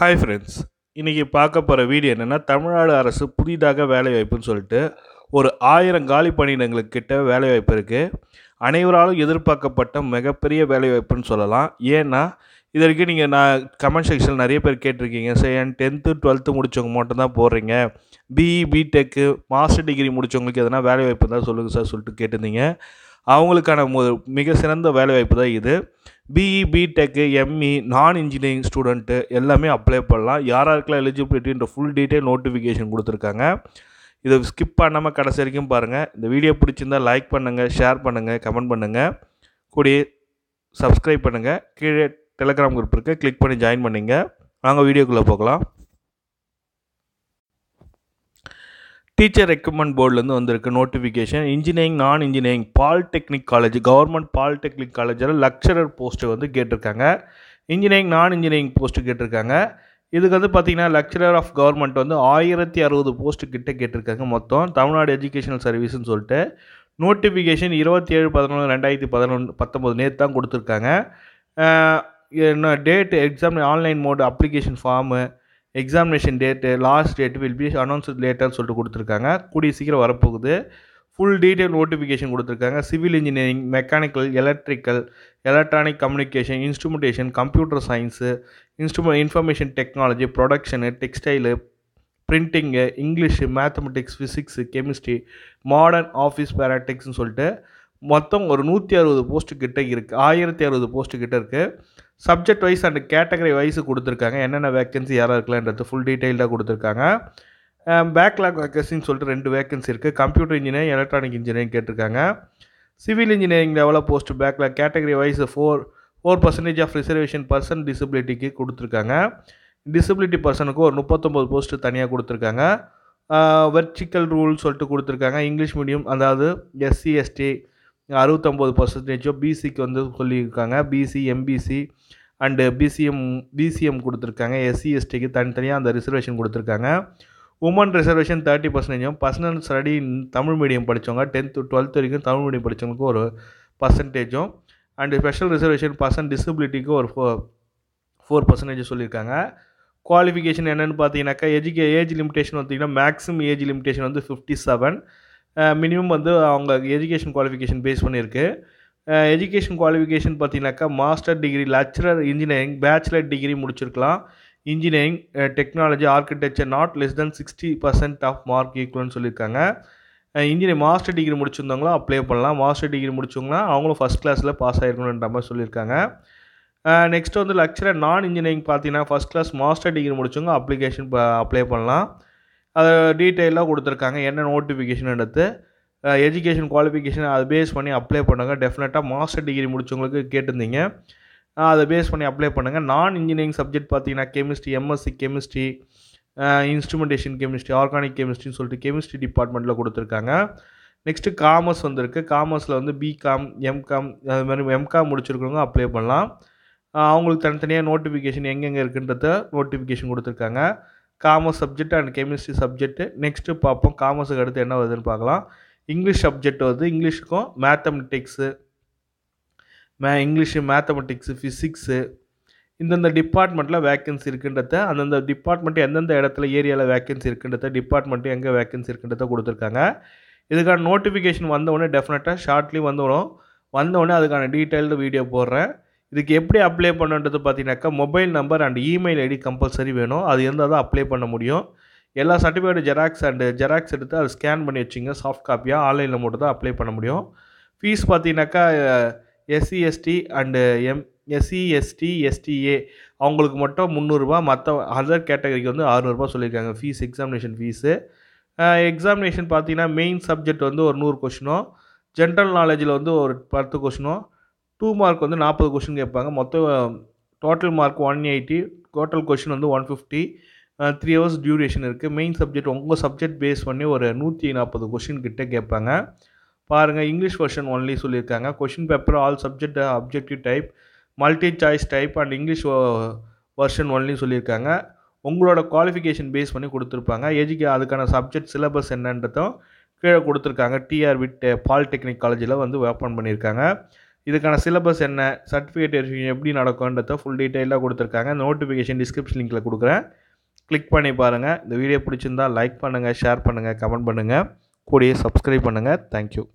hi friends இன்றைக்கி பார்க்க போகிற வீடியோ என்னென்னா தமிழ்நாடு அரசு புதிதாக வேலைவாய்ப்புன்னு சொல்லிட்டு ஒரு ஆயிரம் காலி பணியிடங்களுக்கு கிட்ட வேலைவாய்ப்பு இருக்குது அனைவராலும் எதிர்பார்க்கப்பட்ட மிகப்பெரிய வேலைவாய்ப்புன்னு சொல்லலாம் ஏன்னா இது வரைக்கும் நீங்கள் நான் கமெண்ட் செக்ஷனில் நிறைய பேர் கேட்டிருக்கீங்க சரி என் டென்த்து டுவெல்த்து முடித்தவங்க தான் போடுறீங்க BE B Tech e, master degree முடித்தவங்களுக்கு எதனா வேலைவாய்ப்பு தான் சொல்லுங்கள் சார் சொல்லிட்டு கேட்டிருந்தீங்க அவங்களுக்கான மிக சிறந்த வேலைவாய்ப்பு தான் இது BE B Tech ME non engineering student எல்லாமே அப்ளை பண்ணலாம் யார் யாருக்கெல்லாம் எலிஜிபிலிட்டின்ற ஃபுல் டீட்டெயில் நோட்டிஃபிகேஷன் கொடுத்துருக்காங்க இதை ஸ்கிப் பண்ணாமல் கடைசி வரைக்கும் பாருங்கள் இந்த வீடியோ பிடிச்சிருந்தால் லைக் பண்ணுங்கள் ஷேர் பண்ணுங்கள் கமெண்ட் பண்ணுங்கள் கூடிய சப்ஸ்கிரைப் பண்ணுங்கள் கீழே டெலகிராம் குரூப் இருக்குது கிளிக் பண்ணி ஜாயின் பண்ணிங்க நாங்கள் வீடியோக்குள்ளே போகலாம் டீச்சர் ரெக்குமெண்ட் போர்ட்லேருந்து வந்திருக்கு notification engineering non engineering polytechnic college government polytechnic காலேஜில் லெக்சரர் போஸ்ட்டு வந்து கேட்டிருக்காங்க இன்ஜினியரிங் நான் இன்ஜினியரிங் போஸ்ட்டு கேட்டிருக்காங்க இதுக்கு வந்து பார்த்தீங்கன்னா லெக்சரர் ஆஃப் கவர்மெண்ட் வந்து ஆயிரத்தி அறுபது போஸ்ட்டு கிட்ட கேட்டிருக்காங்க மொத்தம் தமிழ்நாடு எஜுகேஷனல் சர்வீஸ்னு சொல்லிட்டு நோட்டிஃபிகேஷன் இருபத்தி ஏழு பதினொன்று ரெண்டாயிரத்தி பதினொன்று பத்தொம்போது நேற்று தான் கொடுத்துருக்காங்க date exam online mode application form examination date last date will be announce லேட்டர்னு சொல்லிட்டு கொடுத்துருக்காங்க கூடிய சீக்கிரம் வரப்போகுது ஃபுல் டீட்டெயில் நோட்டிஃபிகேஷன் கொடுத்துருக்காங்க civil engineering mechanical electrical electronic communication instrumentation computer science instrument information technology production textile printing English mathematics physics chemistry modern office பேராட்டிக்ஸ்னு சொல்லிட்டு மொத்தம் ஒரு நூற்றி அறுபது போஸ்ட்டு கிட்டே இருக்குது ஆயிரத்தி அறுபது போஸ்ட்டு கிட்டே இருக்குது subject wise and category wise கொடுத்துருக்காங்க என்னென்ன வேக்கன்சி யாராக இருக்கலான்றது ஃபுல் டீட்டெயில்டாக கொடுத்துருக்காங்க பேக்லாக் um, வேக்கன்சின்னு சொல்லிட்டு ரெண்டு வேக்கன்சி இருக்குது கம்ப்யூட்டர் இன்ஜினியரிங் எலக்ட்ரானிக் இன்ஜினியரிங் கேட்டிருக்காங்க சிவில் இன்ஜினியரிங் லெவலில் post backlog category wise four four percentage of reservation person டிசபிலிட்டிக்கு கொடுத்துருக்காங்க டிசபிலிட்டி பர்சனுக்கு ஒரு முப்பத்தொம்போது போஸ்ட்டு தனியாக கொடுத்துருக்காங்க வெர்ச்சிக்கல் uh, ரூல் சொல்லிட்டு கொடுத்துருக்காங்க இங்கிலீஷ் மீடியம் அதாவது எஸ்சி எஸ்டி அறுபத்தொம்போது பர்சன்டேஜோ பிசிக்கு வந்து சொல்லியிருக்காங்க BC MBC and BCM BCM கொடுத்துருக்காங்க எஸ்சி எஸ்டிக்கு தனித்தனியாக அந்த ரிசர்வேஷன் கொடுத்துருக்காங்க உமன் ரிசர்வேஷன் தேர்ட்டி பர்சன்டேஜும் பர்சனல் ஸ்டடி தமிழ் மீடியம் படித்தவங்க டென்த்து டுவெல்த் வரைக்கும் தமிழ் மீடியம் படித்தவங்களுக்கு ஒரு பர்சன்டேஜும் அண்டு ஸ்பெஷல் ரிசர்வேஷன் பர்சன் டிசபிலிட்டிக்கு ஒரு ஃபோ ஃபோர் பர்சன்டேஜ் சொல்லியிருக்காங்க குவாலிஃபிகேஷன் என்னென்னு பார்த்தீங்கன்னாக்கா எஜுகே ஏஜ் லிமிடேஷன் பார்த்தீங்கன்னா மேக்ஸிமம் ஏஜ் லிமிடேஷன் வந்து ஃபிஃப்டி செவன் மினிமம் வந்து அவங்க எஜுகேஷன் குவாலிஃபிகேஷன் பேஸ் பண்ணியிருக்கு எஜுகேஷன் குவாலிஃபிகேஷன் பார்த்தீங்கனாக்கா master degree lecturer engineering bachelor degree முடிச்சிருக்கலாம் engineering technology architecture not less than sixty percent of mark ஈக்குவல்னு சொல்லியிருக்காங்க இன்ஜினியரிங் மாஸ்டர் டிகிரி முடிச்சிருந்தவங்களும் அப்ளை பண்ணலாம் மாஸ்டர் டிகிரி முடிச்சவங்கன்னா அவங்களும் ஃபஸ்ட் கிளாஸில் பாஸ் ஆகிருக்கணுன்ற மாதிரி சொல்லியிருக்காங்க நெக்ஸ்ட் வந்து லெக்சரர் நான் இன்ஜினியரிங் பார்த்தீங்கன்னா ஃபஸ்ட் கிளாஸ் மாஸ்டர் டிகிரி முடிச்சவங்க அப்ளிகேஷன் அப்ளை பண்ணலாம் அதை டீட்டெயிலாக கொடுத்துருக்காங்க என்ன நோட்டிஃபிகேஷன் எடுத்து எஜுகேஷன் குவாலிஃபிகேஷன் அதை பேஸ் பண்ணி அப்ளை பண்ணுங்கள் டெஃபினட்டாக மாஸ்டர் டிகிரி முடிச்சவங்களுக்கு கேட்டிருந்தீங்க அதை பேஸ் பண்ணி அப்ளை பண்ணுங்கள் நான் இன்ஜினியரிங் சப்ஜெக்ட் பார்த்தீங்கன்னா chemistry MSc chemistry instrumentation chemistry organic கெமிஸ்ட்ரின்னு சொல்லிட்டு கெமிஸ்ட்ரி டிபார்ட்மெண்ட்டில் கொடுத்துருக்காங்க நெக்ஸ்ட்டு காமர்ஸ் வந்திருக்கு காமர்ஸில் வந்து பிகாம் எம்காம் அது மாதிரி எம்காம் முடிச்சிருக்கிறவங்க அப்ளை பண்ணலாம் அவங்களுக்கு தனித்தனியாக நோட்டிஃபிகேஷன் எங்கெங்கே இருக்குன்றத நோட்டிஃபிகேஷன் கொடுத்துருக்காங்க commerce subject and chemistry subject next பார்ப்போம் காமர்ஸுக்கு அடுத்து என்ன வருதுன்னு பார்க்கலாம் இங்கிலீஷ் சப்ஜெக்ட் வருது இங்கிலீஷுக்கும் மேத்தமெட்டிக்ஸு மே இங்கிலீஷு மேத்தமெட்டிக்ஸு ஃபிசிக்ஸு இந்தந்த டிபார்ட்மெண்ட்டில் வேக்கன்சி இருக்குன்றத அந்தந்த டிபார்ட்மெண்ட் எந்தெந்த இடத்துல ஏரியாவில் வேக்கன்சி இருக்குன்றத டிபார்ட்மெண்ட்டு எங்கே வேக்கன்சி இருக்குன்றத கொடுத்துருக்காங்க இதுக்கான நோட்டிஃபிகேஷன் வந்தவுடனே டெஃபினட்டாக ஷார்ட்லி வந்துவிடும் வந்தவுடனே அதுக்கான டீட்டெயில்டு வீடியோ போடுறேன் இதுக்கு எப்படி அப்ளை பண்ணுன்றது பார்த்தீங்கன்னாக்கா mobile number and email ID compulsory வேணும் அது இருந்தால் தான் அப்ளை பண்ண முடியும் எல்லா சர்டிஃபிகேட் ஜெராக்ஸ் அண்டு ஜெராக்ஸ் எடுத்து அதை ஸ்கேன் பண்ணி வச்சுங்க சாஃப்ட் காப்பியாக ஆன்லைனில் மட்டும் தான் அப்ளை பண்ண முடியும் ஃபீஸ் பார்த்தீங்கன்னாக்கா SC ST and M SC ST STA அவங்களுக்கு மட்டும் முந்நூறுரூவா மற்ற அதர் கேட்டகரிக்கு வந்து அறுநூறுபா சொல்லியிருக்காங்க ஃபீஸ் எக்ஸாமினேஷன் ஃபீஸு எக்ஸாமினேஷன் பார்த்தீங்கன்னா மெயின் சப்ஜெக்ட் வந்து ஒரு நூறு கொஷினும் ஜென்ரல் நாலேஜில் வந்து ஒரு பத்து கொஷினும் டூ மார்க் வந்து நாற்பது கொஷின் கேட்பாங்க மொத்தம் total mark one eighty total question வந்து one fifty three hours duration இருக்குது மெயின் சப்ஜெக்ட் உங்கள் சப்ஜெக்ட் பேஸ் பண்ணி ஒரு நூற்றி நாற்பது கொஷின் கிட்டே கேட்பாங்க பாருங்கள் இங்கிலீஷ் வெர்ஷன் ஒன்லி சொல்லியிருக்காங்க question paper all subject objective type multi choice type and English version only சொல்லியிருக்காங்க உங்களோட குவாலிஃபிகேஷன் பேஸ் பண்ணி கொடுத்துருப்பாங்க எஜுகே அதுக்கான சப்ஜெக்ட் சிலபஸ் என்னன்றதும் கீழே கொடுத்துருக்காங்க விட் பாலிடெக்னிக் காலேஜில் வந்து ஓப்பன் பண்ணியிருக்காங்க இதுக்கான சிலபஸ் என்ன சர்டிஃபிகேட் வெரிஃபிகேஷன் எப்படி நடக்கும்ன்றத ஃபுல் டீட்டெயிலாக கொடுத்துருக்காங்க நோட்டிஃபிகேஷன் டிஸ்கிரிப்ஷன் லிங்கில் கொடுக்குறேன் கிளிக் பண்ணி பாருங்கள் இந்த வீடியோ பிடிச்சிருந்தால் லைக் பண்ணுங்கள் ஷேர் பண்ணுங்கள் கமெண்ட் பண்ணுங்கள் கூடிய சப்ஸ்கிரைப் பண்ணுங்கள் தேங்க்யூ